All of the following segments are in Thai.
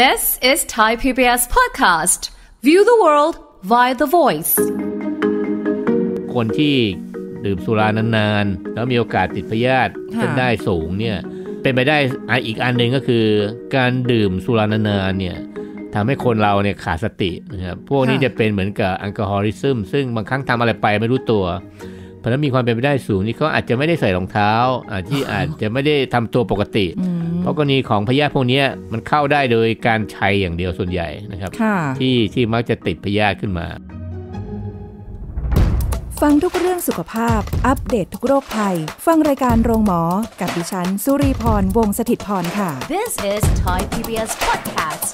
This is Thai PBS podcast. View the world via the voice. คนที่ดื่มสุรานานๆแล้วมีโอกาสติดพยาธิเป้นได้สูงเนี่ยเป็นไปได้อีกอันหนึ่งก็คือ การดื่มสุรานานๆเนี่ยทำให้คนเราเนี่ยขาดสตินะครับพวกนี้จะเป็นเหมือนกับแอลกอฮอลิซึมซึ่งบางครั้งทำอะไรไปไม่รู้ตัวเพราะนั้นมีความเป็นไปได้สูงนี่เขาอาจจะไม่ได้ใส่รองเท้าอาจที่อาจจะไม่ได้ทำตัวปกติ เพราะกรณีของพยาธิพวกนี้มันเข้าได้โดยการชัยอย่างเดียวส่วนใหญ่นะครับ ที่ที่มักจะติดพยาธิขึ้นมา ฟังทุกเรื่องสุขภาพอัปเดตททุกโรคภัย ฟังรายการโรงหมอ กับดิฉันสุรีพร วงศิตพรค่ะ This is Thai PBS Podcast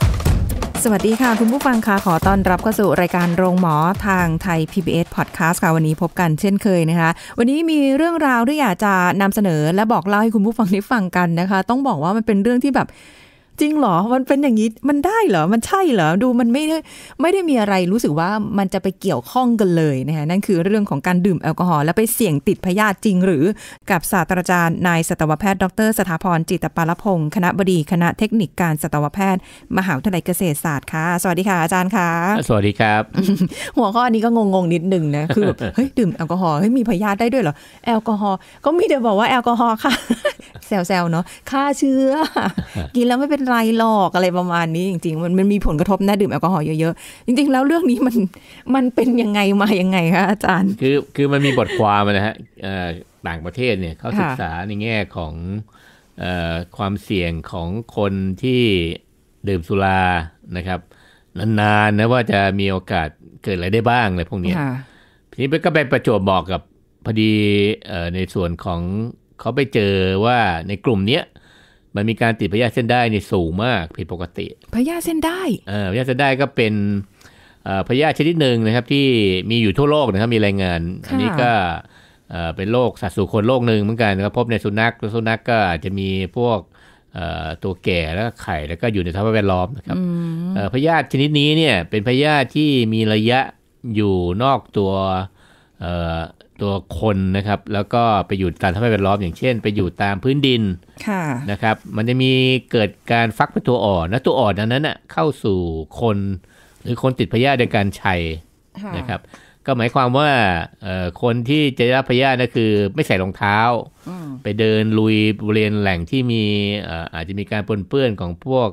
สวัสดีค่ะ คุณผู้ฟังคะขอต้อนรับเข้าสู่รายการโรงหมอทางไทย PBS Podcast ค่ะวันนี้พบกันเช่นเคยนะคะ วันนี้มีเรื่องราวที่อยากจะนำเสนอ และบอกเล่าให้คุณผู้ฟังได้ฟังกันนะคะ ต้องบอกว่ามันเป็นเรื่องที่แบบจริงเหรอ มันเป็นอย่างนี้ มันได้เหรอ มันใช่เหรอ ดูมันไม่ไม่ได้มีอะไรรู้สึกว่ามันจะไปเกี่ยวข้องกันเลยนะคะนั่นคือเรื่องของการดื่มแอลกอฮอล์แล้วไปเสี่ยงติดพยาธิจริง หรือกับศาสตราจารย์นายสัตวแพทย์ ดร สถาพร จิตปาลพงศ์คณะบดีคณะเทคนิคการสัตวแพทย์ มหาวิทยาลัยเกษตรศาสตร์ ค่ะ สวัสดีค่ะอาจารย์ค่ะสวัสดีครับ หัวข้อนี้ก็งงๆนิดนึงนะคือเฮ้ยดื่มแอลกอฮอล์เฮ้ยมีพยาธิได้ด้วยเหรอแอลกอฮอล์ก็มีแต่บอกว่าแอลกอฮอล์ค่ะแซวๆเนาะฆ่าเชื้อกินแล้วไม่เป็นไรหรอกอะไรประมาณนี้จริง ๆ มันมันมีผลกระทบแน่ดื่มแอลกอฮอล์เยอะๆจริงๆแล้วเรื่องนี้มันมันเป็นยังไงมายังไงคะอาจารย์คือคือมันมีบทความนะฮะต่างประเทศเนี่ยเขาศึกษาในแง่ของความเสี่ยงของคนที่ดื่มสุรานะครับนานๆนะว่าจะมีโอกาสเกิดอะไรได้บ้างอะไรพวกนี้ทีนี้ก็ไปประจวบบอกกับพอดีในส่วนของเขาไปเจอว่าในกลุ่มเนี้ยมันมีการติดพยาธิเส้นได้ในสูงมากผิดปกติพยาธิเส้นได้เออพยาธิเส้นได้ก็เป็นพยาธิชนิดหนึ่งนะครับที่มีอยู่ทั่วโลกนะครับมีรายงาน อันนี้ก็เป็นโรคสัตว์สู่คนโรคหนึ่งเหมือนกันนะครับพบในสุนัขสุนัขก็อาจจะมีพวกตัวแก่แล้วก็ไข่แล้วก็อยู่ในสภาพแวดล้อมนะครับพยาธิชนิดนี้เนี่ย เป็นพยาธิที่มีระยะอยู่นอกตัวตัวคนนะครับ แล้วก็ไปอยู่ตามทรรมชาติแล้อมอย่างเช่นไปอยู่ตามพื้นดินนะครับ มันจะมีเกิดการฟักเป็นตัวอ่อนนะตัวอ่อนนั้นน่ะเข้าสู่คน หรือคนติดพยาธิในการชัยนะครับ ก็หมายความว่าคนที่จะรับพยาธินั่นคือไม่ใส่รองเท้าไปเดินลุยบริเวณแหล่งที่มีอาจจะมีการปนเปื้อนของพวก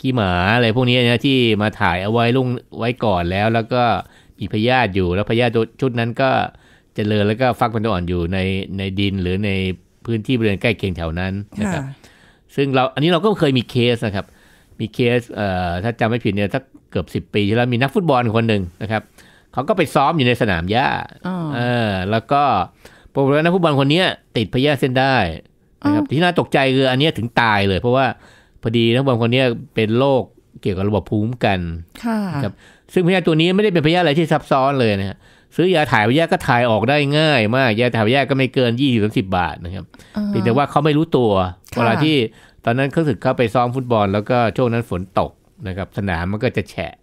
ขี้หมาอะไรพวกนี้นะที่มาถ่ายเอาไว้ลุ่งไว้ก่อนแล้วแล้วก็มีพยาธิอยู่แล้วพยาธิชุดนั้นก็จเจริญแล้วก็ฟักเป็นตัวอ่อนอยู่ในในดินหรือในพื้นที่บริเวณใกล้เคียงแถวนั้นนะครับซึ่งเราอันนี้เราก็เคยมีเคสนะครับ มีเคสเอ่อถ้าจำไม่ผิดเนี่ยสักเกือบสิบปีที่แล้วมีนักฟุตบอลคนหนึ่งนะครับ เขาก็ไปซ้อมอยู่ในสนามหญ้าเออ แล้วก็ปรากฏว่านักฟุตบอลคนนี้ติดพยาธิเส้นได้นะครับที่น่าตกใจคืออันนี้ถึงตายเลย เพราะว่าพอดีนักบอลคนนี้เป็นโรคเกี่ยวกับระบบภูมิคุ้มกันครับซึ่งพยาธิตัวนี้ไม่ได้เป็นพยาธิอะไรที่ซับซ้อนเลยนะฮะซื้อยาถ่ายพยาธิก็ถ่ายออกได้ง่ายมากยาถ่ายพยาธิก็ไม่เกินยี่สิบสึงสิบบาทนะครับเพียงแต่ว่าเขาไม่รู้ตัวเวลาที่ตอนนั้นเขาสึกเข้าไป ซ้อมฟุตบอลแล้วก็ช่วงนั้นฝนตกนะครับ สนามมันก็จะแฉะ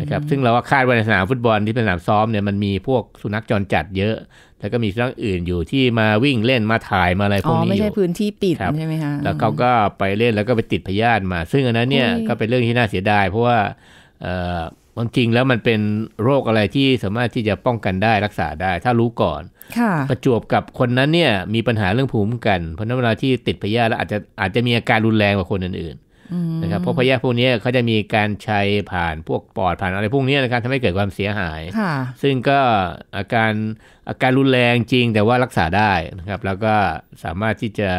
นะครับซึ่งเราก็คาดว่าในสนามฟุตบอลที่เป็นสนามซ้อมเนี่ยมันมีพวกสุนัขจรจัดเยอะแล้วก็มีสุนัขอื่นอยู่ที่มาวิ่งเล่นมาถ่ายมาอะไรพวกนี้อยู่ไม่ใช่พื้นที่ปิดใช่ไหมคะแล้วเขาก็ไปเล่นแล้วก็ไปติดพยาธิมา ซึ่งอันนั้นเนี่ยก็เป็นเรื่องที่น่าเสียดายเพราะว่าความจริงแล้วมันเป็นโรคอะไรที่สามารถที่จะป้องกันได้รักษาได้ ถ้ารู้ก่อนประจวบกับคนนั้นเนี่ยมีปัญหาเรื่องภูมิคุ้มกันเพราะนั้นเวลาที่ติดพยาธิแล้วอาจจะอาจจะมีอาการรุนแรงกว่าคนอื่นๆนะครับเพราะพยาธิพวกนี้เขาจะมีการใช้ผ่านพวกปอดผ่านอะไรพวกนี้นะครับทำให้เกิดความเสียหายซึ่งก็อาการอาการรุนแรงจริงแต่ว่ารักษาได้นะครับ แล้วก็สามารถที่จะ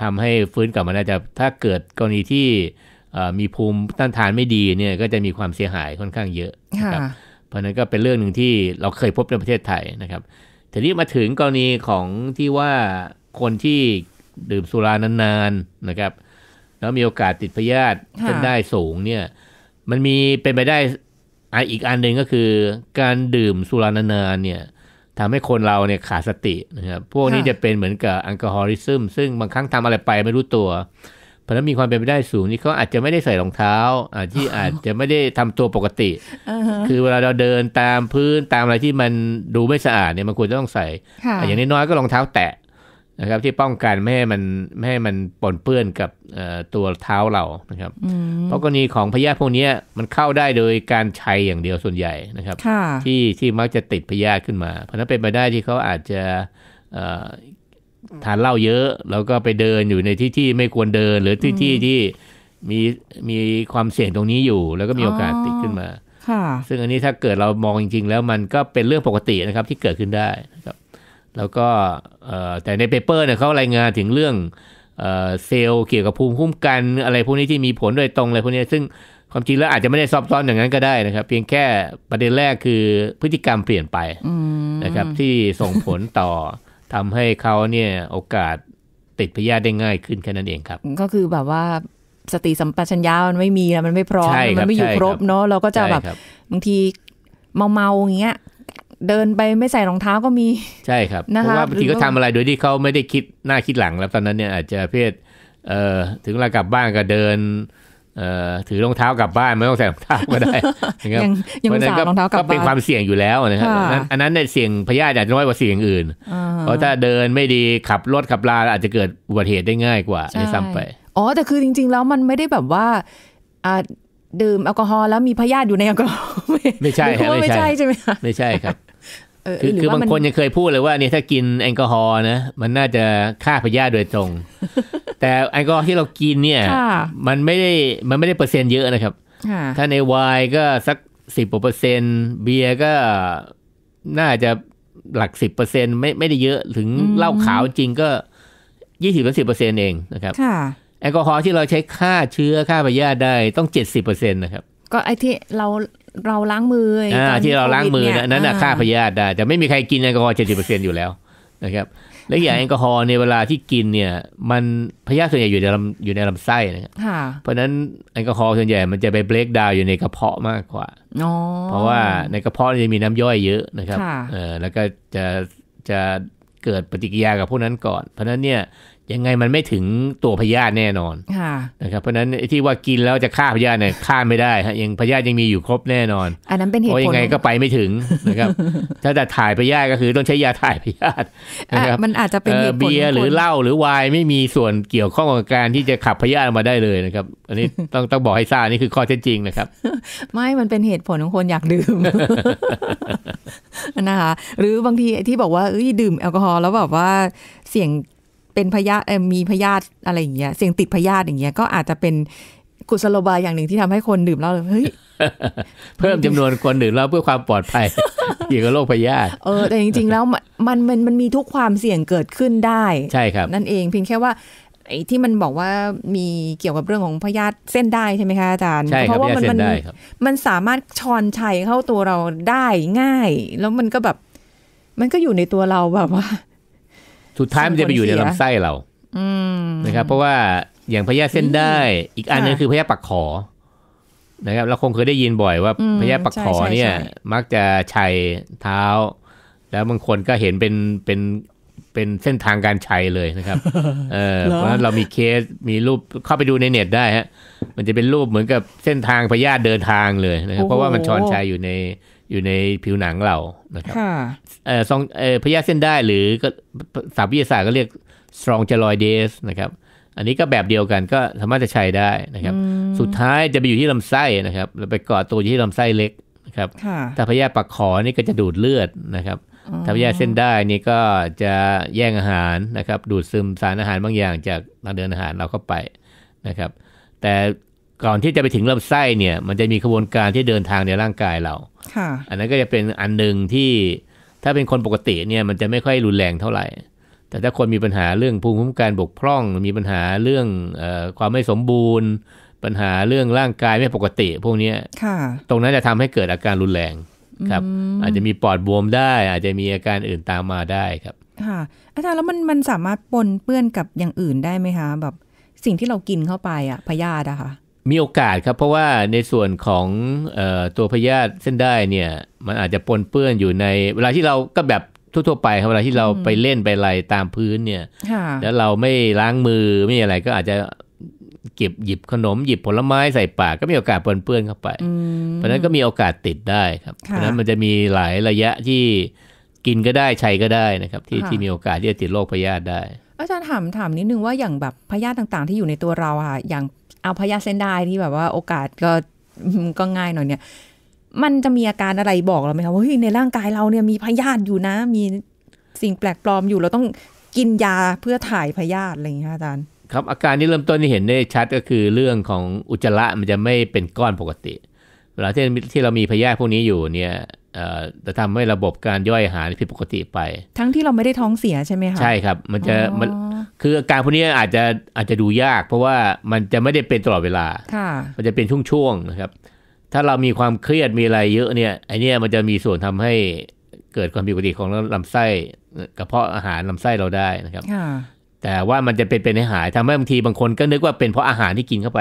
ทำให้ฟื้นกลับมาได้ถ้าเกิดกรณีที่มีภูมิต้านทานไม่ดีเนี่ยก็จะมีความเสียหายค่อนข้างเยอะนะครับเพราะนั้นก็เป็นเรื่องหนึ่งที่เราเคยพบในประเทศไทยนะครับทีนี้มาถึงกรณีของที่ว่าคนที่ดื่มสุรานานๆนะครับ แล้วมีโอกาสติดพยาธิเส้นได้สูงเนี่ยมันมีเป็นไปได้อีกอันหนึ่งก็คือการดื่มสุรานานๆเนี่ยทำให้คนเราเนี่ยขาดสตินะครับพวกนี้จะเป็นเหมือนกับแอลกอฮอลิซึมซึ่งบางครั้งทำอะไรไปไม่รู้ตัวเพราะนั้นมีความเป็นไปได้สูงนี่เขาอาจจะไม่ได้ใส่รองเท้าอาจที่อาจจะไม่ได้ทำตัวปกติคือเวลาเราเดินตามพื้นตามอะไรที่มันดูไม่สะอาดเนี่ยมันควรจะต้องใส่อย่างน้อยๆก็รองเท้าแตะนะครับ ที่ป้องกันไม่ให้มันไม่ให้มันปนเปื้อนกับตัวเท้าเรานะครับเพราะกรณีของพยาธิพวกนี้มันเข้าได้โดยการใช้อย่างเดียวส่วนใหญ่นะครับ ที่ที่มักจะติดพยาธิขึ้นมาเพราะนั้นเป็นไปได้ที่เขาอาจจะทานเหล้าเยอะ แล้วก็ไปเดินอยู่ในที่ที่ไม่ควรเดิน หรือที่ที่ที่มีมีความเสี่ยงตรงนี้อยู่แล้วก็มีโอกาสติดขึ้นมา ค่ะ ซึ่งอันนี้ถ้าเกิดเรามองจริงๆ แล้วมันก็เป็นเรื่องปกตินะครับที่เกิดขึ้นได้นะครับแล้วก็แต่ในเปเปอร์เนี่ยเขารายงานถึงเรื่องเซลล์เกี่ยวกับภูมิคุ้มกัน อะไรพวกนี้ที่มีผลโดยตรงอะไรพวกนี้ซึ่งความจริงแล้วอาจจะไม่ได้ซับซ้อนอย่างนั้นก็ได้นะครับ เพียงแค่ประเด็นแรกคือพฤติกรรมเปลี่ยนไปนะครับ ที่ส่งผลต่อทำให้เขาเนี่ยโอกาสติดพยาธิได้ง่ายขึ้นแค่นั้นเองครับ ก็คือแบบว่าสติสัมปชัญญะมันไม่มีแล้วมันไม่พร้อม มันไม่อยู่ครบเนาะเราก็จะแบบบางที เมาเมาอย่างเงี้ยเดินไปไม่ใส่รองเท้าก็มี ใช่ครับเพราะว่าบางทีก็ทำอะไรโดยที่เขาไม่ได้คิดหน้าคิดหลังแล้ว ตอนนั้นเนี่ยอาจจะเพศเอ่อถึงเวลากลับบ้านก็เดินถือรองเท้ากลับบ้านไม่ต้องใส่รองเท้าก็ได้นะครับยัง่ใส่รองเท้ากลับบ้านก็เป็นความเสี่ยงอยู่แล้วนะครับ อันนั้นเนี่ยเสี่ยงพยาธิอาจจะน้อยกว่าเสี่ยงอื่น เพราะถ้าเดินไม่ดีขับรถขับลาอาจจะเกิดอุบัติเหตุได้ง่ายกว่าในซ้ำไป อ๋อ แต่คือจริงๆแล้วมันไม่ได้แบบว่าดื่มแอลกอฮอล์แล้วมีพยาธิอยู่ในแอลกอฮอล์ไม่ใช่ไม่ใช่ใช่ไหมไม่ใช่ครับคือคือบางคนยังเคยพูดเลยว่าเนี่ยถ้ากินแอลกอฮอล์นะ มันน่าจะฆ่าพยาธิโดยตรง แต่แอลกอฮอล์ที่เรากินเนี่ย มันไม่ได้มันไม่ได้เปอร์เซ็นต์เยอะนะครับถ้าในไวน์ก็สักสิบเปอร์เซ็นต์เบียร์ก็น่าจะหลักสิบเปอร์เซ็นต์ไม่ไม่ได้เยอะถึงเหล้าขาวจริงก็ยี่สิบถึงสิบเปอร์เซ็นต์เองนะครับแอลกอฮอล์ที่เราใช้ฆ่าเชื้อฆ่าพยาธิได้ต้องเจ็ดสิบเปอร์เซ็นต์นะครับ ก็ไอ้ที่เราเราล้างมือที่เราล้างมือนั้นน่ะฆ่าพยาธิได้แต่ไม่มีใครกินแอลกอฮอล์เจ็ดสิบเปอร์เซ็นอยู่แล้วนะครับและอย่างแอลกอฮอล์ในเวลาที่กินเนี่ยมันพยาธิส่วนใหญ่อยู่ในลำอยู่ในลำไส้นะครับเพราะนั้นแอลกอฮอล์ส่วนใหญ่มันจะไปเบรกดาวอยู่ในกระเพาะมากกว่าเพราะว่าในกระเพาะจะมีน้ำย่อยเยอะนะครับเออแล้วก็จะจะเกิดปฏิกิริยากับพวกนั้นก่อนเพราะนั้นเนี่ยยังไงมันไม่ถึงตัวพยาธิแน่นอนนะครับเพราะนั้นที่ว่ากินแล้วจะฆ่าพยาธิเนี่ยฆ่าไม่ได้ฮะยังพยาธิยังมีอยู่ครบแน่นอนอันนั้นเป็นเหตุผลยังไงก็ไปไม่ถึงนะครับ ถ้าจะถ่ายพยาธิก็คือต้องใช้ยาถ่ายพยาธินะครับ มันอาจจะเป็นเหตุผลเบียร์หรือเหล้าหรือไวน์ไม่มีส่วนเกี่ยวข้องกับการที่จะขับพยาธิมาได้เลยนะครับ อันนี้ต้องต้องบอกให้ทราบนี่คือข้อเท็จจริงนะครับไม่มันเป็นเหตุผลของคนอยากดื่มนะคะหรือบางทีที่บอกว่าเอ้ยดื่มแอลกอฮอล์แล้วแบบว่าเสี่ยงเป็นพยาธิมีพยาธิอะไรอย่างเงี้ย เสี่ยงติดพยาธิอย่างเงี้ยก็อาจจะเป็นกุศโลบายอย่างหนึ่งที่ทำให้คนดื่มเหล้าเฮ้ยเพิ่มจำนวนคนดื่มเหล้าเพื่อความปลอดภัยเกี่ยวกับโรคพยาธิเออ แต่จริงๆ แล้วมันมันมันมีทุกความเสี่ยงเกิดขึ้นได้ใช่ครับนั่นเองเพียงแค่ว่า ไอ้ที่มันบอกว่ามีเกี่ยวกับเรื่องของพยาธิเส้นได้ใช่ไหมคะอาจารย์เพราะว่ามันมันมันสามารถชอนชัยเข้าตัวเราได้ง่าย แล้วมันก็แบบ มันก็อยู่ในตัวเราแบบว่าสุดท้ายมันจะไปอยู่ในลำไส้เรานะครับ เพราะว่าอย่างพยาเส้นได้อีกอันนึงคือพยาปักขอนะครับเราคงเคยได้ยินบ่อยว่าพยาปักขอเนี่ย มักจะชัยเท้า แล้วบางคนก็เห็นเป็นเป็นเป็นเส้นทางการชัยเลยนะครับเออ เพราะเรามีเคสมีรูปเข้าไปดูในเน็ตได้ฮะ มันจะเป็นรูปเหมือนกับเส้นทางพยาเดินทางเลยนะครับ เพราะว่ามันชอนชัยอยู่ในอยู่ในผิวหนังเรา นะครับซองพยาธิเส้นได้หรือก็สาวิทยาศาสตร์ก็เรียก strong keloides นะครับ อันนี้ก็แบบเดียวกันก็สามารถจะใช้ได้นะครับ สุดท้ายจะไปอยู่ที่ลำไส้นะครับแล้วไปเกาะตัวอยู่ที่ลำไส้เล็กนะครับถ้าพยาธิปากขอนี่ก็จะดูดเลือดนะครับถ้าพยาธิเส้นได้นี่ก็จะแย่งอาหารนะครับ ดูดซึมสารอาหารบางอย่างจากทางเดินอาหารเราเข้าไปนะครับ แต่ก่อนที่จะไปถึงลำไส้เนี่ยมันจะมีกระบวนการที่เดินทางในร่างกายเราอันนั้นก็จะเป็นอันหนึ่งที่ถ้าเป็นคนปกติเนี่ยมันจะไม่ค่อยรุนแรงเท่าไหร่ แต่ถ้าคนมีปัญหาเรื่องภูมิคุ้มกันบกพร่อง มีปัญหาเรื่องอความไม่สมบูรณ์ ปัญหาเรื่องร่างกายไม่ปกติพวกนี้ตรงนั้นจะทำให้เกิดอาการรุนแรงครับ อาจจะมีปอดบวมได้อาจจะมีอาการอื่นตามมาได้ครับค่ะอาจารย์แล้วมันมันสามารถปนเปื้อนกับอย่างอื่นได้ไหมคะแบบสิ่งที่เรากินเข้าไปอะพยาธิอะค่ะมีโอกาสครับเพราะว่าในส่วนของออตัวพยาธิเส้นได้เนี่ยมันอาจจะปนเปื้อนอยู่ในเวลาที่เราก็แบบทั่ว ๆ ไปครับเวลาที่เราไปเล่นไปอะไรตามพื้นเนี่ยแล้วเราไม่ล้างมือไม่อะไรก็อาจจะเก็บหยิบขนมหยิบผลไม้ใส่ปาก ก็มีโอกาสปนเปื้อนเข้าไป เพราะนั้นก็มีโอกาสติดได้ครับเพราะนั้นมันจะมีหลายระยะที่กินก็ได้ใช้ก็ได้นะครับ ที่ที่มีโอกาสที่จะติดโรคพยาธิได้ อาจารย์ถามถามนิดนึงว่าอย่างแบบพยาธิต่าง ๆ ที่อยู่ในตัวเราค่ะอย่างเอาพยาเส้นได้ที่แบบว่าโอกาสก็ก็ง่ายหน่อยเนี่ยมันจะมีอาการอะไรบอกเราไหมคะว่าเฮ้ยในร่างกายเราเนี่ยมีพยาธิอยู่นะ มีสิ่งแปลกปลอมอยู่ เราต้องกินยาเพื่อถ่ายพยาธิอะไรอย่างนี้อาจารย์ครับอาการที่เริ่มต้นที่เห็นได้ชัดก็คือเรื่องของอุจจาระมันจะไม่เป็นก้อนปกติ เวลาที่ที่เรามีพยาธิพวกนี้อยู่เนี่ยจะทำให้ระบบการย่อยอาหารผิดปกติไป ทั้งที่เราไม่ได้ท้องเสียใช่ไหมคะ ใช่ครับ มันจะมัน คืออาการพวกนี้อาจจะอาจจะดูยาก เพราะว่ามันจะไม่ได้เป็นตลอดเวลามันจะเป็นช่วงๆนะครับ ถ้าเรามีความเครียดมีอะไรเยอะเนี่ยไอเนี้ยมันจะมีส่วนทำให้เกิดความผิดปกติของลำไส้กระเพาะอาหารลำไส้เราได้นะครับ แต่ว่ามันจะเป็น เป็นให้หายทำให้บางทีบางคนก็นึกว่าเป็นเพราะอาหารที่กินเข้าไป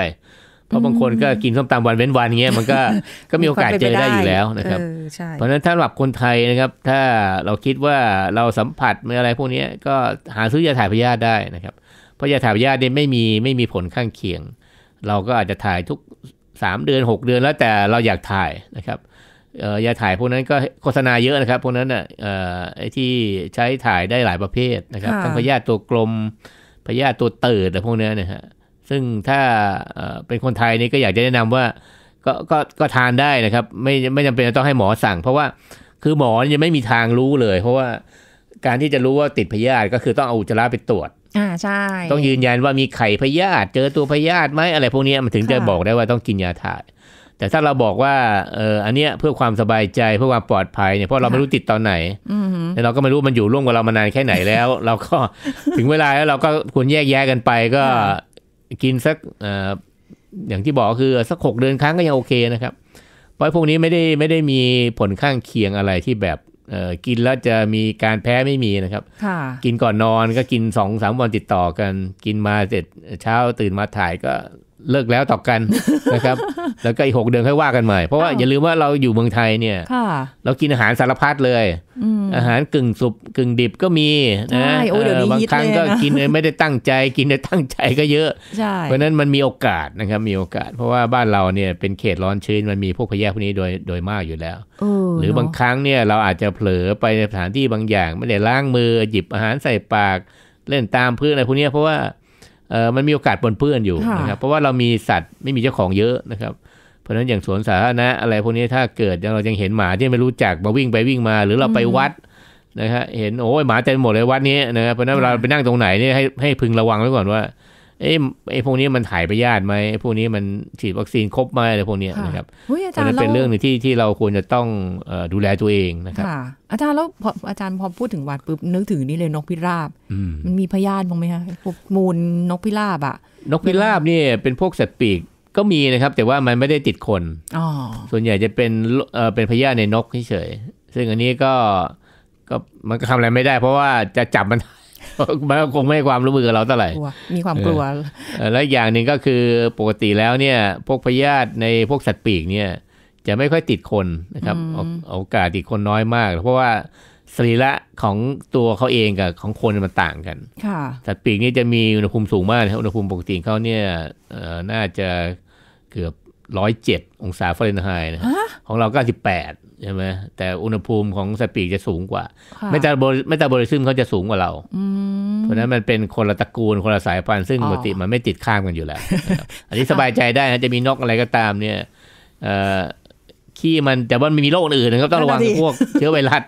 เพราะบางคนก็กินส้มตำวันเว้นวันเงี้ยมันก็ก็มีโอกาสเจอได้อยู่แล้วนะครับ เพราะฉะนั้นถ้าหลับคนไทยนะครับ ถ้าเราคิดว่าเราสัมผัสมอะไรพวกนี้ก็หาซื้อยาถ่ายพยาธิได้นะครับ เพราะยาถ่ายพยาธิเนี่ยไม่มีไม่มีผลข้างเคียง เราก็อาจจะถ่ายทุก3เดือน 6 เดือนแล้วแต่เราอยากถ่ายนะครับยาถ่ายพวกนั้นก็โฆษณาเยอะนะครับพวกนั้นอ่ะไอ้ที่ใช้ถ่ายได้หลายประเภทนะครับทั้งพยาธิตัวกลมพยาธิตัวเติดอะไรพวกนี้นะฮะซึ่งถ้าเป็นคนไทยนี่ก็อยากจะแนะนำว่า ก็ก็ก็ทานได้นะครับ ไม่ไม่จำเป็นต้องให้หมอสั่ง เพราะว่าคือหมอจะไม่มีทางรู้เลย เพราะว่าการที่จะรู้ว่าติดพยาธิก็คือต้องเอาอุจจาระไปตรวจอ่าใช่ต้องยืนยันว่ามีไข่พยาธิเจอตัวพยาธิไหมอะไรพวกนี้มันถึงจะบอกได้ว่าต้องกินยาถ่ายแต่ถ้าเราบอกว่า เอออันเนี้ยเพื่อความสบายใจเพื่อความปลอดภัยเนี่ยเพราะเราไม่รู้ติดตอนไหนแล้วเราก็ไม่รู้มันอยู่ร่วมกับเรามานานแค่ไหนแล้ว เราก็ถึงเวลาแล้วเราก็ควรแยกแยะกันไปก็กินสักอย่างที่บอกคือสักหกเดือนครั้งก็ยังโอเคนะครับเพราะพวกนี้ไม่ได้ไม่ได้มีผลข้างเคียงอะไรที่แบบกินแล้วจะมีการแพ้ไม่มีนะครับ กินก่อนนอนก็กินสองสามวันติดต่อกัน กินมาเสร็จ เช้าตื่นมาถ่ายก็เลิกแล้วต่อกันนะครับ แล้วก็อีกหกเดือนค่อยว่ากันใหม่เพราะว่าอย่าลืมว่าเราอยู่เมืองไทยเนี่ยเรากินอาหารสารพัดเลยอาหารกึ่งสุกกึ่งดิบก็มีนะบางครั้งก็กินไม่ได้ตั้งใจกินได้ตั้งใจก็เยอะเพราะนั้นมันมีโอกาสนะครับมีโอกาสเพราะว่า บ้านเราเนี่ยเป็นเขตร้อนชื้นมันมีพวกพยาธิพวกนี้โดยโดยมากอยู่แล้วหรือบางครั้งเนี่ยเราอาจจะเผลอไปในสถานที่บางอย่างไม่ได้ล้างมือหยิบอาหารใส่ปากเล่นตามพื้นอะไรพวกนี้เพราะว่าเออมันมีโอกาสปนเปื้อนอยู่นะครับ เพราะว่าเรามีสัตว์ไม่มีเจ้าของเยอะนะครับ เพราะฉะนั้นอย่างสวนสาธารณะอะไรพวกนี้ถ้าเกิดเรายังเห็นหมาที่ไม่รู้จักมาวิ่งไปวิ่งมาหรือเราไปวัดนะครับเห็นโอ้ยหมาเต็มหมดเลยวัดนี้นะครับเพราะนั้นเราไปนั่งตรงไหนนี่ให้ให้พึงระวังไว้ก่อนว่าเอ้ไอ้พวกนี้มันหายไปยาิไหมไอ้พวกนี้มันฉีดวัคซีนครบไหมอะไรพวกนี้นะครับอาจารยันเป็นเรื่องนึงที่ที่เราควรจะต้องดูแลตัวเองนะครับอาจารย์แล้วพออาจารย์พอพูดถึงหวัดปุ๊บนึกถึงนี่เลยนกพิราบมันมีพยาธิบ้างไหมคะพวกมูลนกพิราบอ่ะ นกพิราบเนี่ยเป็นพวกสัตว์ปีกก็มีนะครับ แต่ว่ามันไม่ได้ติดคนส่วนใหญ่จะเป็นเป็นพยาธิในนกเฉยซึ่งอันนี้ก็ก็มันก็ทำอะไรไม่ได้เพราะว่าจะจับมันมันคงไม่ความรู้มือกับเราเท่าไหร่มีความกลัว และอย่างหนึ่งก็คือปกติแล้วเนี่ย พวกพยาธิในพวกสัตว์ปีกเนี่ยจะไม่ค่อยติดคนนะครับโอกาสติดคนน้อยมาก เพราะว่าสรีระของตัวเขาเองกับ ของคนมันต่างกัน สัตว์ปีกนี่จะมีอุณหภูมิสูงมากอุณหภูมิปกติเขาเนี่ยน่าจะเกือบร้อยเจ็ดองศาฟาเรนไฮน์นะ ของเราเก้าสิบแปดใช่ไหม แต่อุณหภูมิของสปีกจะสูงกว่า ไมตาบอตาบรลิซึมเขาจะสูงกว่าเราเพราะนั้นมันเป็นคนละตระกูลคนละสายพันธุ์ซึ่งปกติมันไม่ติดข้ามกันอยู่แล้ว อันนี้สบายใจได้นะ จะมีนกอะไรก็ตามเนี่ยขี้มัน แต่ว่ามันมีโรคอื่นนะครับต้องระวังพวก เชื้อไวรัส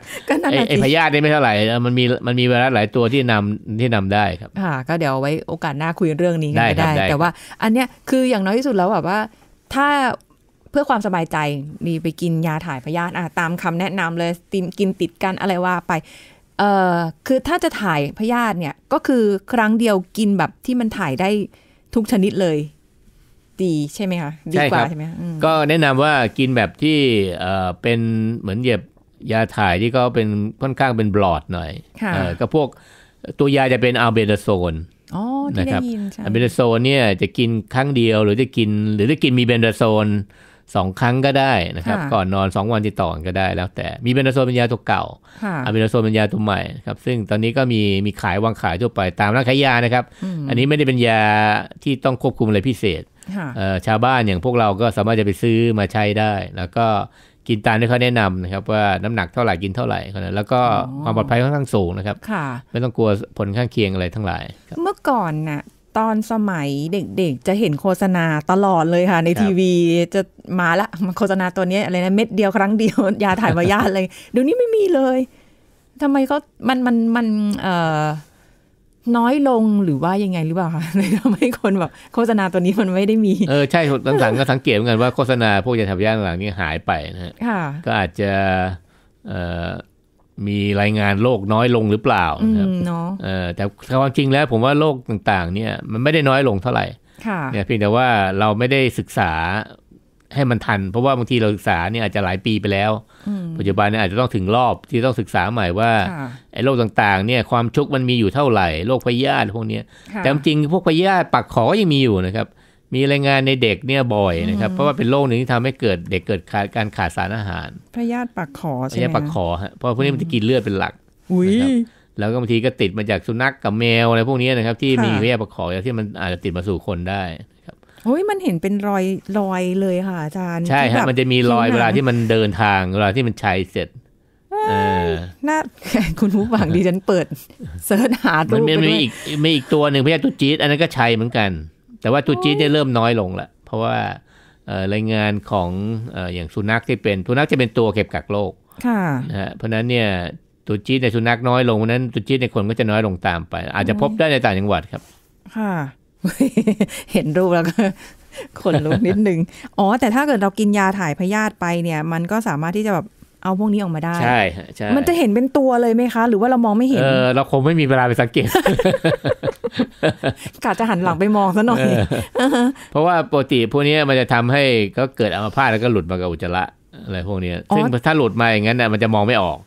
ไอพยาธิได้ไม่เท่าไหร่มันมีมันมีไวรัสหลายตัวที่นำที่นำได้ครับค่ะก็เดี๋ยวไว้โอกาสหน้าคุยเรื่องนี้กันได้ แต่ว่า อันเนี้ยคืออย่างน้อยที่สุดแล้วแบบว่าถ้าเพื่อความสบายใจนี่ไปกินยาถ่ายพยาธิตามคำแนะนำเลยกินติดกันอะไรว่าไปเอ่อคือถ้าจะถ่ายพยาธิเนี่ยก็คือครั้งเดียวกินแบบที่มันถ่ายได้ทุกชนิดเลยดีใช่ไหมคะดีกว่าใช่ไหมก็แนะนำว่ากินแบบที่เอ่อเป็นเหมือนเย็บยาถ่ายที่ก็เป็นค่อนข้างเป็นบลอดหน่อยก็พวกตัวยาจะเป็นอัลเบนโซนอ๋อที่ได้ยินใช่เบนโดโซนเนี่ยจะกินครั้งเดียวหรือจะกินหรือจะกินมีเบนโดโซนสองครั้งก็ได้นะครับ ก่อนนอนสองวันติดต่อกันก็ได้แล้ว แต่มีเบนโดโซนเป็นยาตัวเก่าอะบนโนโซนเป็นยาตัวใหม่ครับซึ่งตอนนี้ก็มีมีขายวางขายทั่วไปตามร้านขายยานะครับ อันนี้ไม่ได้เป็นยาที่ต้องควบคุมอะไรพิเศษชาวบ้านอย่างพวกเราก็สามารถจะไปซื้อมาใช้ได้แล้วก็กินตามที่เขาแนะนำนะครับ ว่าน้ำหนักเท่าไหร่กินเท่าไหร่นแล้วก็ความปลอดภัยค่อนข้างสูงนะครับไม่ต้องกลัวผลข้างเคียงอะไรทั้งหลายเมื่อก่อนน่ะตอนสมัยเด็กๆจะเห็นโฆษณาตลอดเลยค่ะในทีวีจะมาละมาโฆษณาตัวนี้อะไรนะเม็ดเดียวครั้งเดียว ยาถ่ายายาอะไรเดี๋ยวนี้ไม่มีเลย ทำไมเขามันมันมันเอ่อน้อยลงหรือว่ายังไงหรือเปล่าคะเลยทำให้คนแบบโฆษณาตัวนี้มันไม่ได้มีเออใช่หลังๆก็สังเกตเหมือนกันว่าโฆษณาพวกยาทับย่างหลังนี่หายไปนะฮะก็อาจจะมีรายงานโรคน้อยลงหรือเปล่านะครับแต่ความจริงแล้ว ผมว่าโรคต่าง ๆ เนี่ย มันไม่ได้น้อยลงเท่าไหร่เนี่ยเพียงแต่ว่าเราไม่ได้ศึกษาให้มันทันเพราะว่าบางที เราศึกษาเนี่ยอาจจะหลายปีไปแล้ว ปัจจุบันเนี่ยอาจจะต้องถึงรอบที่ต้องศึกษาใหม่ว่าไอ้โรคต่างๆเนี่ยความชุกมันมีอยู่เท่าไหร่โรคพยาธิพวกนี้แต่จริงพวกพยาธิปักขอยังมีอยู่นะครับ มีรายงานในเด็กเนี่ยบ่อยนะครับ เพราะว่าเป็นโรคหนึ่งที่ทำให้เกิดเด็กเกิดาการขาดสารอาหารพยาธิปักขอใช่ไหมพยาธิปักขอฮะเพราะพวกนี้มันจะกินเลือดเป็นหลักอุคแล้วก็บางทีก็ติดมาจากสุนัขกกับแมวอะไรพวกนี้นะครับที่มีพยาธิปักขอที่มันอาจจะติดมาสู่คนได้ครับฮ้ยมันเห็นเป็นรอยรอยเลยค่ะอาจารย์ใช่ฮะมันจะมีรอยเวลาที่มันเดินทางเวลาที่มันชัยเสร็จน่าคุณผู้ฟังดิฉันเปิด เสิร์ชหาดูมันมีอีกมีอีกตัวหนึ่งพญาตุจีดอันนั้นก็ชัยเหมือนกัน แต่ว่าตุจีดเนี่ยเริ่มน้อยลงละเพราะว่ารายงานของอย่างสุนัขที่เป็นสุนัขจะเป็นตัวเก็บกักโรคคนะเพราะนั้นเนี่ยตุจีดในสุนัขน้อยลงเพราะนั้นตุจีดในคนก็จะน้อยลงตามไป อาจจะพบได้ในต่างจังหวัดครับค่ะเห็นรูปแล้วก็ขนลุกนิดนึง อ๋อ แต่ถ้าเกิดเรากินยาถ่ายพยาธิไปเนี่ย มันก็สามารถที่จะแบบเอาพวกนี้ออกมาได้ ใช่ ใช่ มันจะเห็นเป็นตัวเลยไหมคะ หรือว่าเรามองไม่เห็น เออเราคงไม่มีเวลาไปสังเกตกะจะหันหลังไปมองซะหน่อย เพราะว่าปกติพวกนี้มันจะทำให้ก็เกิดอัมพาตแล้วก็หลุดมากับอุจจาระอะไรพวกนี้ซึ่งถ้าหลุดมาอย่างนั้นน่ะมันจะมองไม่ออก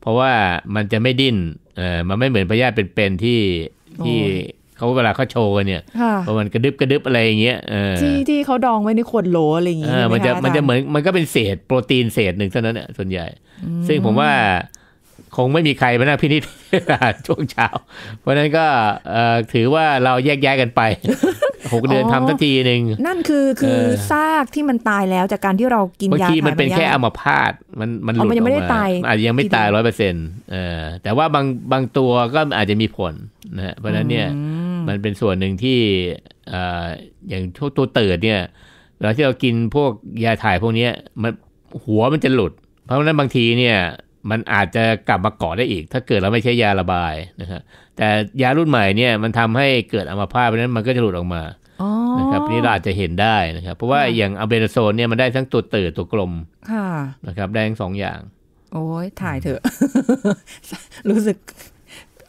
เพราะว่ามันจะไม่ดิ้นเออมันไม่เหมือนพยาธิเป็นๆที่ที่เขาเวลาเขาโชว์เนี่ยพามันกระดึบกระดึบอะไรอย่างเงี้ยที่ที่เขาดองไว้ในขวดโหลอะไรอย่างเงี้ยมันจะมันจะเหมือนมันก็เป็นเศษโปรตีนเศษหนึ่งเท่านั้นเนี่ยส่วนใหญ่ ซึ่งผมว่าคงไม่มีใครมานั่งพินิจช่วงเช้าเพราะนั้นก็ถือว่าเราแยกย้ายกันไปหกเดือนทำสักทีหนึ่งนั่นคือคือซากที่มันตายแล้วจากการที่เรากินยาบางทีมันเป็นแค่อัมพาต มันมันหลุดออกมาอาจจะยังไม่ตายร้อยเปอร์เซ็นต์แต่ว่าบางบางตัวก็อาจจะมีผลนะเพราะนั้นเนี่ยมันเป็นส่วนหนึ่งที่อย่างตัวเติดเนี่ยเวลาที่เรากินพวกยาถ่ายพวกนี้มันหัวมันจะหลุด เพราะฉะนั้นบางทีเนี่ยมันอาจจะกลับมาเกาะได้อีก ถ้าเกิดเราไม่ใช้ยาระบายนะครับแต่ยารุ่นใหม่เนี่ยมันทำให้เกิดอัมพาตเพราะนั้นมันก็จะหลุดออกมานะครับนี่เราอาจจะเห็นได้นะครับ เพราะว่าอย่างอะเบนโซนเนี่ยมันได้ทั้งตัวเติดตัวกลมนะครับได้ทั้งสองอย่าง โอ้ยถ่ายเถอะ รู้สึก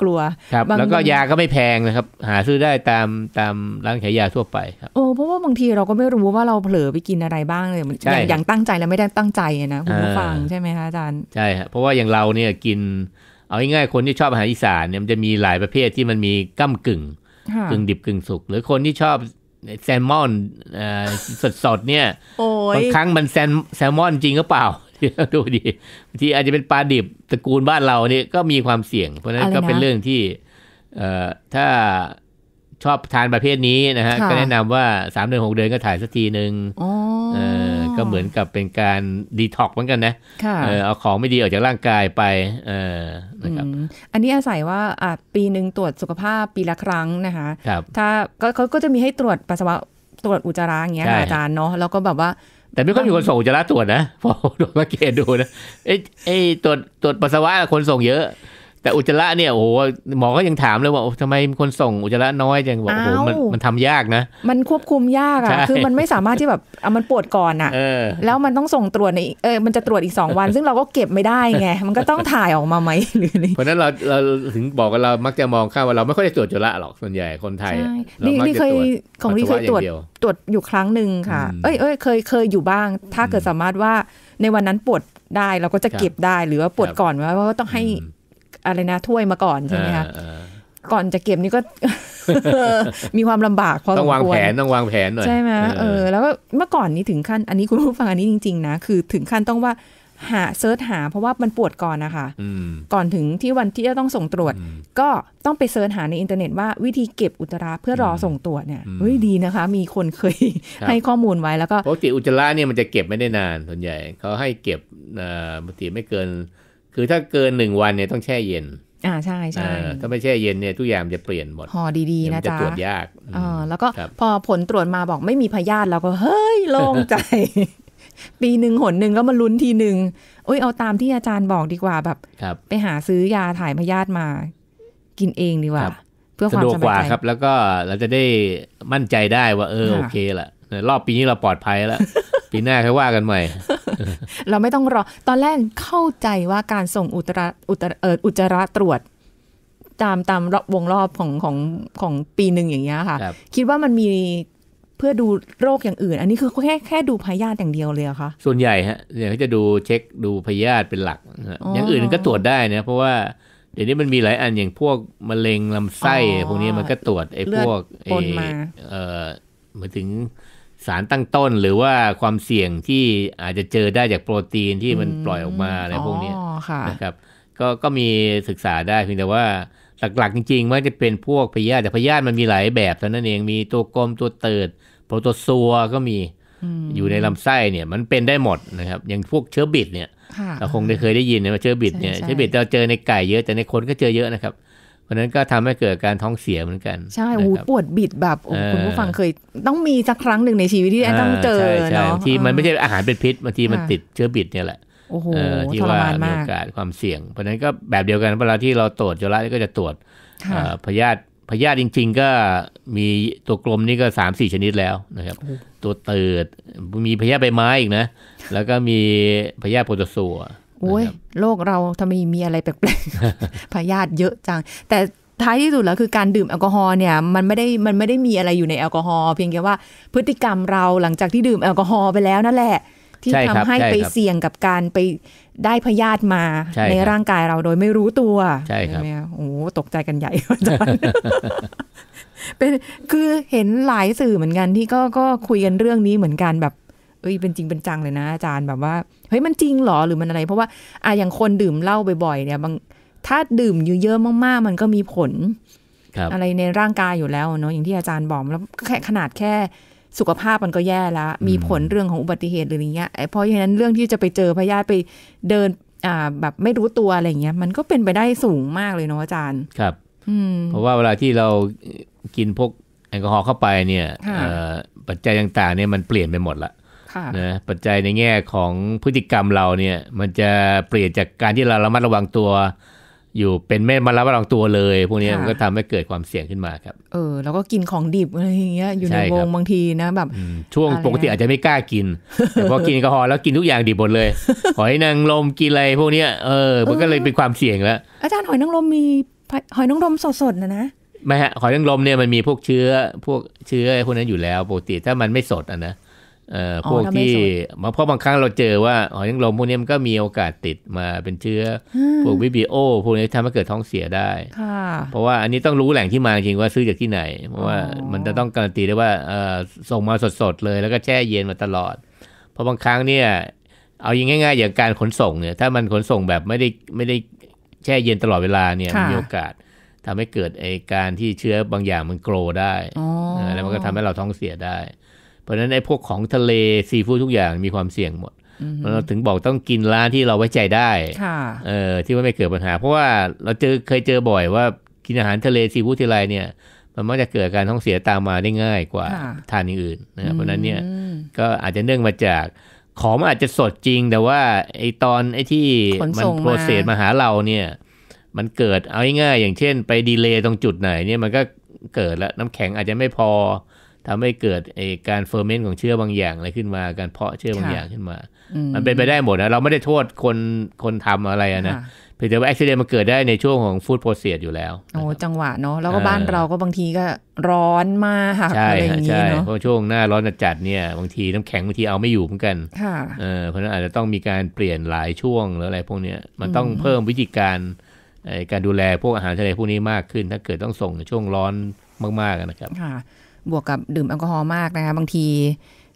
กลัวครับแล้วก็ยาก็ไม่แพงนะครับ หาซื้อได้ตามตามร้านขายยาทั่วไปครับ โอ้ เพราะว่าบางทีเราก็ไม่รู้ว่าเราเผลอไปกินอะไรบ้างเลยอย่างอย่างตั้งใจแล้วไม่ได้ตั้งใจนะคุณผู้ฟังใช่ไหมคะอาจารย์ ใช่ครับเพราะว่าอย่างเราเนี่ยกิน เอาง่ายๆ คนที่ชอบอาหารอีสานเนี่ยมันจะมีหลายประเภทที่มันมีก้ากึ่ง กึ่งดิบกึ่งสุก หรือคนที่ชอบแซลมอนสดๆ เนี่ย บางครั้งมันแซลมอนจริงหรือเปล่าดูดิบางทีอาจจะเป็นปลาดิบตระกูลบ้านเราเนี่ยก็มีความเสี่ยง เพราะนั้นก็เป็นเรื่องที่ เอ่อถ้าชอบทานประเภทนี้นะฮะ ก็แนะนำว่าสามเดือนหกเดือนก็ถ่ายสักทีหนึ่งเออก็เหมือนกับเป็นการดีท็อกเหมือนกันนะเอเอาของไม่ดีออกจากร่างกายไปเออนะครับ อันนี้อาศัยว่าอ่ะปีหนึ่งตรวจสุขภาพปีละครั้งนะคะถ้าก็เขาก็จะมีให้ตรวจปัสสาวะตรวจอุจจาระอย่างเงี้ยอาจารย์เนาะแล้วก็แบบว่าแต่ไม่ค่อยมีคนส่งจะละตรวจนะ พอโดนมาเกตดูนะไอ้ไอ้ตรวจตรวจปัสสาวะคนส่งเยอะแต่อุจจาระเนี่ยโอ้โหหมอก็ยังถามเลยว่าทำไมคนส่งอุจจาระน้อยจังบอกโอ้โหมันมันทำยากนะ มันควบคุมยากอ่ะคือมันไม่สามารถที่แบบมันปวดก่อนอ่ะแล้วมันต้องส่งตรวจในเออ มันจะตรวจอีกสองวัน ซึ่งเราก็เก็บไม่ได้ไง มันก็ต้องถ่ายออกมาไหมหรือเพราะนั้นเราเราถึงบอกกันเรามักจะมองข้ามว่าเราไม่ค่อยได้ตรวจอุจจาระหรอกส่วนใหญ่คนไทยไม่เคยของนีเคยตรวจตรวจอยู่ครั้งหนึ่งค่ะ เอ้ยเอ้ยเคยเคยอยู่บ้าง ถ้าเกิดสามารถว่าในวันนั้นปวดได้เราก็จะเก็บได้หรือว่าปวดก่อนว่าก็ต้องให้อะไรนะถ้วยมาก่อนใช่ไหมคะก่อนจะเก็บนี่ก็มีความลำบากพอต้องวางแผนต้องวางแผนหน่อยใช่ไหมเออแล้วก็เมื่อก่อนนี้ถึงขั้น อันนี้คุณผู้ฟังอันนี้จริง ๆนะคือถึงขั้นต้องว่าหาเซิร์ชหา เพราะว่ามันปวดก่อนนะคะก่อนถึงที่วันที่จะต้องส่งตรวจ ก็ต้องไปเซิร์ชหาในอินเทอร์เน็ตว่าวิธีเก็บอุจจาระเพื่อรอส่งตรวจเนี่ยเฮ้ยดีนะคะ มีคนเคยให้ข้อมูลไว้แล้วก็ปกติอุจจาระเนี่ยมันจะเก็บไม่ได้นานส่วนใหญ่ เขาให้เก็บปกติไม่เกินคือถ้าเกินหนึ่งวันเนี่ยต้องแช่เย็น อ่าใช่ใช่ถ้าไม่แช่เย็นเนี่ย ทุกอย่างจะเปลี่ยนหมดห่อดี ๆ นะจ๊ะจะตรวจยากอ่าแล้วก็พอผลตรวจมาบอกไม่มีพยาธิเราก็เฮ้ย โล่งใจ ปีหนึ่งหนหนึ่งก็มาลุ้นทีหนึ่งโอ้ยเอาตามที่อาจารย์บอกดีกว่าแบบบไปหาซื้อยาถ่ายพยาธิมากินเองดีกว่า เพื่อความสบายใจครับ แล้วก็เราจะได้มั่นใจได้ว่าเออ โอเคละรอบปีนี้เราปลอดภัยแล้วปีหน้าค่อยว่ากันใหม่เราไม่ต้องรอตอนแรกเข้าใจว่าการส่งอุจระอุจระอุจระตรวจ ตามตามรอบวงรอบของของของปีหนึ่งอย่างเงี้ยค่ะคิดว่ามันมีเพื่อดูโรคอย่างอื่น อันนี้คือแค่แค่ดูพยาธิอย่างเดียวเลยค่คะส่วนใหญ่ฮะเดี๋ยวเขจะดูเช็คดูพยาธิเป็นหลักอย่างอื่นก็ตรวจได้นะเพราะว่าเดี๋ยวนี้มันมีหลายอันอย่างพวกมะเร็งลำไส้ พวกนี้มันก็ตรวจไอ้พวกเออเมืนถึงสารตั้งต้นหรือว่าความเสี่ยงที่อาจจะเจอได้จากโปรตีนที่มันปล่อยออกมาอะไรพวกนี้นะครับก็ก็มีศึกษาได้เพียงแต่ว่าหลักๆจริงๆว่าจะเป็นพวกพยาธิแต่พยาธิมันมีหลายแบบเท่านั้นเองมีตัวกลมตัวเติดโปรโตซัวก็มีอยู่ในลำไส้เนี่ยมันเป็นได้หมดนะครับอย่างพวกเชื้อบิดเนี่ยเราคงได้เคยได้ยินนะว่าเชื้อบิดเนี่ยเชื้อบิดเราเจอในไก่เยอะแต่ในคนก็เจอเยอะนะครับเพราะนั้นก็ทำให้เกิดการท้องเสียเหมือนกัน ใช่โอ้โหปวดบิดแบบคุณผู้ฟังเคยต้องมีสักครั้งหนึ่งในชีวิตที่แอนต้องเจอเนาะทีมันไม่ใช่อาหารเป็นพิษบางทีมันติดเชื้อบิดเนี่ยแหละโอ้โหที่ว่ามีโอกาสความเสี่ยง เพราะนั้นก็แบบเดียวกันเวลาที่เราตรวจจุลก็จะตรวจพยาธิพยาธิจริง ๆ ก็มีตัวกลมนี่ก็สามสี่ชนิดแล้วนะครับ ตัวเติดมีพยาธิใบไม้อีกนะ แล้วก็มีพยาธิโพตโซโอ้ยโลกเราทำไมมีอะไรแปลกๆพยาธิเยอะจัง แต่ท้ายที่สุดแล้วคือการดื่มแอลกอฮอล์เนี่ย มันไม่ได้มันไม่ได้มีอะไรอยู่ในแอลกอฮอล์เพียงแค่ว่าพฤติกรรมเราหลังจากที่ดื่มแอลกอฮอล์ไปแล้วนั่นแหละ ที่ทำให้ไปเสี่ยงกับการไปได้พยาธิมาใในร่างกายเราโดยไม่รู้ตัว ใช่ไหมโอ้ตกใจกันใหญ่อาจารย์เป็นคือเห็นหลายสื่อเหมือนกัน ที่ก็ก็คุยกันเรื่องนี้เหมือนกันแบบ เอ้ย เป็นจริงเป็นจังเลยนะอาจารย์แบบว่าเฮ้ยมันจริงหรอหรือมันอะไร เพราะว่าอะอย่างคนดื่มเหล้าบ่อยๆเนี่ย บางถ้าดื่มเยอะๆมาก ๆ มันก็มีผลอะไรในร่างกายอยู่แล้วเนาะอย่างที่อาจารย์บอกแล้วแค่ขนาดแค่สุขภาพมันก็แย่แล้วมีผลเรื่องของอุบัติเหตุหรืออย่างเงี้ยเพราะฉะนั้นเรื่องที่จะไปเจอพยาธิไปเดินอ่าแบบไม่รู้ตัวอะไรเงี้ยมันก็เป็นไปได้สูงมากเลยเนาะอาจารย์ครับเพราะว่าเวลาที่เรากินพวกแอลกอฮอล์เข้าไปเนี่ยปัจจัยต่างๆเนี่ยมันเปลี่ยนไปหมดละนะปัจจัยในแง่ของพฤติกรรมเราเนี่ย มันจะเปลี่ยนจากการที่เราระมัดระวังตัว อยู่เป็นแม่มาระมัดระวังตัวเลย พวกนี้มันก็ทำให้เกิดความเสี่ยงขึ้นมาครับ เออ แล้วก็กินของดิบอะไรอย่างเงี้ยอยู่ในวงบางทีนะแบบช่วงปกติอาจจะไม่กล้ากินแต่พอกินแอลกอฮอล์แล้วกินทุกอย่างดิบหมดเลย หอยนางรมกินอะไรพวกนี้เออมันก็เลยเป็นความเสี่ยงแล้ว อาจารย์หอยนางรมมีหอยนางรมสดๆนะนะไม่ฮะหอยนางรมเนี่ยมันมีพวกเชื้อ พวกเชื้อพวกนั้นอยู่แล้วปกติถ้ามันไม่สดอ่ะนะพวกที่เพราะบางครั้งเราเจอว่าหอยนางรมพวกนี้มันก็มีโอกาสติดมาเป็นเชื้อพวกวิบิโอพวกนี้ทำให้เกิดท้องเสียได้ เพราะว่าอันนี้ต้องรู้แหล่งที่มาจริงว่าซื้อจากที่ไหน เพราะว่ามันจะต้องการันตีได้ว่าส่งมาสดๆเลย แล้วก็แช่เย็นมาตลอด เพราะบางครั้งเนี่ยเอาอย่างง่าย ๆ อย่างการขนส่งเนี่ยถ้ามันขนส่งแบบไม่ได้ไม่ได้แช่เย็นตลอดเวลาเนี่ยมีโอกาสทำให้เกิดไอการที่เชื้อบางอย่างมันโกรได้แล้วมันก็ทำให้เราท้องเสียได้เพราะนั้นไอ้พวกของทะเลซีฟู้ดทุกอย่างมีความเสี่ยงหมดเราถึงบอกต้องกินร้านที่เราไว้ใจได้ เออที่ว่าไม่เกิดปัญหา เพราะว่าเราเจอเคยเจอบ่อยว่ากินอาหารทะเลซีฟู้ดทีไรเนี่ย มันมักจะเกิดการท้องเสียตามมาได้ง่ายกว่าทานอย่างอื่นนะเพราะนั้นเนี่ยก็อาจจะเนื่องมาจาก ของอาจจะสดจริงแต่ว่าไอตอนไอที่มันโปรเซสมาหาเราเนี่ยมันเกิดเอาง่ายๆอย่างเช่น ไปดีเลย์ตรงจุดไหน เนี่ยมันก็เกิดแล้วน้ำแข็งอาจจะไม่พอทำให้เกิดไอการเฟอร์เมนต์ของเชื้อบางอย่างอะไรขึ้นมาการเพาะเชื้อบางอย่างขึ้นมา มันเป็นไปได้หมดนะ เราไม่ได้โทษคนคนทำอะไรนะเพียงแต่ว่าอุบัติเหตุมันเกิดได้ในช่วงของฟู้ดโปรเซสอยู่แล้วโอ้จังหวะเนาะแล้วก็บ้านเราก็บางทีก็ร้อนมากอะไรอย่างเงี้ยเนาะเพราะช่วงหน้าร้อนจัดเนี่ย บางทีน้ำแข็งบางทีเอาไม่อยู่เหมือนกันเพราะนั้นอาจจะต้องมีการเปลี่ยนหลายช่วงหรืออะไร พวกนี้มันต้องเพิ่มวิธีการการดูแลพวกอาหารทะเลพวกนี้มากขึ้น ถ้าเกิดต้องส่งในช่วงร้อนมากๆนะครับบวกกับดื่มแอลกอฮอล์มากนะคะ บางที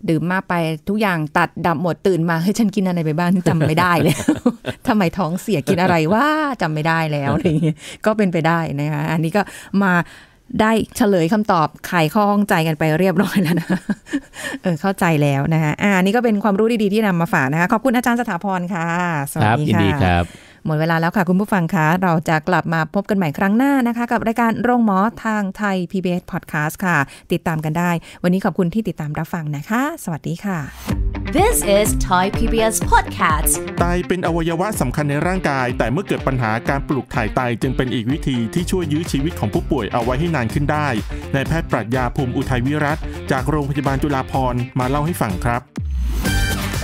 ดื่มมากไปทุกอย่างตัดดับหมดตื่นมาเฮ้ยฉันกินอะไรไปบ้างจำไม่ได้แล้วทำไมท้องเสียกินอะไร ว่าจำไม่ได้แล้วอะไรอย่างเงี้ยก็เป็นไปได้นะคะอันนี้ก็มาได้เฉลยคำตอบไขข้อข้องใจกันไปเรียบร้อยแล้วนะเออเข้าใจแล้วนะคะอ่านี่ก็เป็นความรู้ดีๆ ที่นำมาฝากนะคะ ขอบคุณอาจารย์สถาพรค่ะสวัสดีค่ะยินดีครับหมดเวลาแล้วค่ะคุณผู้ฟังคะเราจะกลับมาพบกันใหม่ครั้งหน้านะคะ กับรายการโรงหมอทางไทย PBS Podcast ค่ะ ติดตามกันได้ วันนี้ขอบคุณที่ติดตามรับฟังนะคะ สวัสดีค่ะ This is Thai PBS Podcast ไตเป็นอวัยวะสำคัญในร่างกาย แต่เมื่อเกิดปัญหาการปลูกถ่ายไต จึงเป็นอีกวิธีที่ช่วยยื้อชีวิตของผู้ป่วยเอาไว้ให้นานขึ้นได้นายแพทย์ปรัชญาภูมิอุทัยวิรัต จากโรงพยาบาลจุฬาภรณ์มาเล่าให้ฟังครับ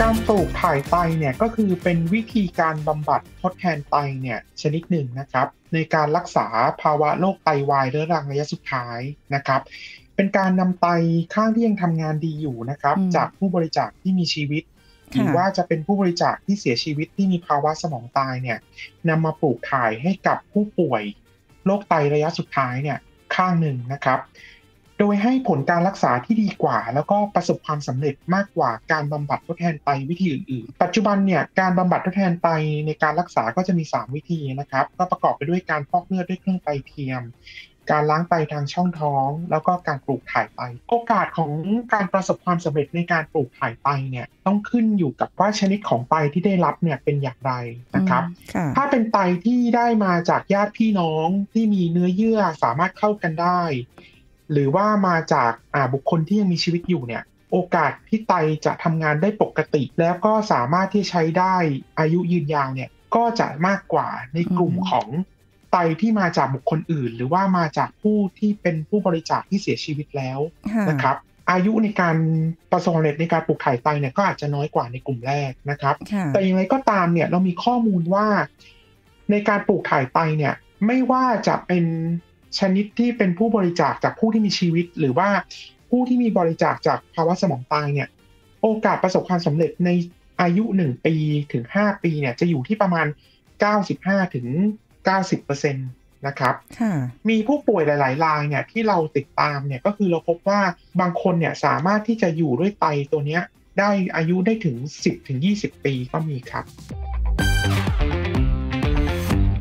การปลูกถ่ายไตเนี่ยก็คือเป็นวิธีการบำบัดทดแทนไตเนี่ยชนิดหนึ่งนะครับ ในการรักษาภาวะโรคไตวายเรื้อรังระยะสุดท้ายนะครับ เป็นการนำไตข้างที่ยังทำงานดีอยู่นะครับ จากผู้บริจาคที่มีชีวิตหรือว่าจะเป็นผู้บริจาคที่เสียชีวิตที่มีภาวะสมองตายเนี่ยนำมาปลูกถ่ายให้กับผู้ป่วยโรคไตระยะสุดท้ายเนี่ยข้างหนึ่งนะครับโดยให้ผลการรักษาที่ดีกว่า แล้วก็ประสบความสำเร็จมากกว่าการบำบัดทดแทนไตวิธีอื่นๆ ปัจจุบันเนี่ยการบำบัดทดแทนไตในการรักษาก็จะมี 3 วิธีนะครับ ก็ประกอบไปด้วยการฟอกเลือดด้วยเครื่องไตเทียม การล้างไตทางช่องท้องแล้วก็การปลูกถ่ายไตโอกาสของการประสบความสำเร็จในการปลูกถ่ายไตเนี่ยต้องขึ้นอยู่กับว่าชนิดของไตที่ได้รับเนี่ยเป็นอย่างไรนะครับถ้าเป็นไตที่ได้มาจากญาติพี่น้องที่มีเนื้อเยื่อสามารถเข้ากันได้หรือว่ามาจากบุคคลที่ยังมีชีวิตอยู่เนี่ย โอกาสที่ไตจะทำงานได้ปกติ แล้วก็สามารถที่ใช้ได้อายุยืนยาวเนี่ยก็จะมากกว่าในกลุ่มของไตที่มาจากบุคคลอื่น หรือว่ามาจากผู้ที่เป็นผู้บริจาคที่เสียชีวิตแล้วนะครับ อายุในการประสบคมเร็จในการปลูกถ่ายไตเนี่ยก็อาจจะน้อยกว่าในกลุ่มแรกนะครับ แต่อย่างไรก็ตามเนี่ยเรามีข้อมูลว่า ในการปลูกถ่ายไตเนี่ยไม่ว่าจะเป็นชนิดที่เป็นผู้บริจาคจากผู้ที่มีชีวิตหรือว่าผู้ที่มีบริจาคจากภาวะสมองตายเนี่ยโอกาสประสบความสำเร็จในอายุ 1 ปีถึง 5 ปีเนี่ยจะอยู่ที่ประมาณ 95ถึง90เปอร์เซ็นตนะครับมีผู้ป่วยหลายๆรายเนี่ยที่เราติดตามเนี่ยก็คือเราพบว่าบางคนเนี่ยสามารถที่จะอยู่ด้วยไตตัวเนี้ย ได้อายุได้ถึง 10ถึง20 ปีก็มีครับ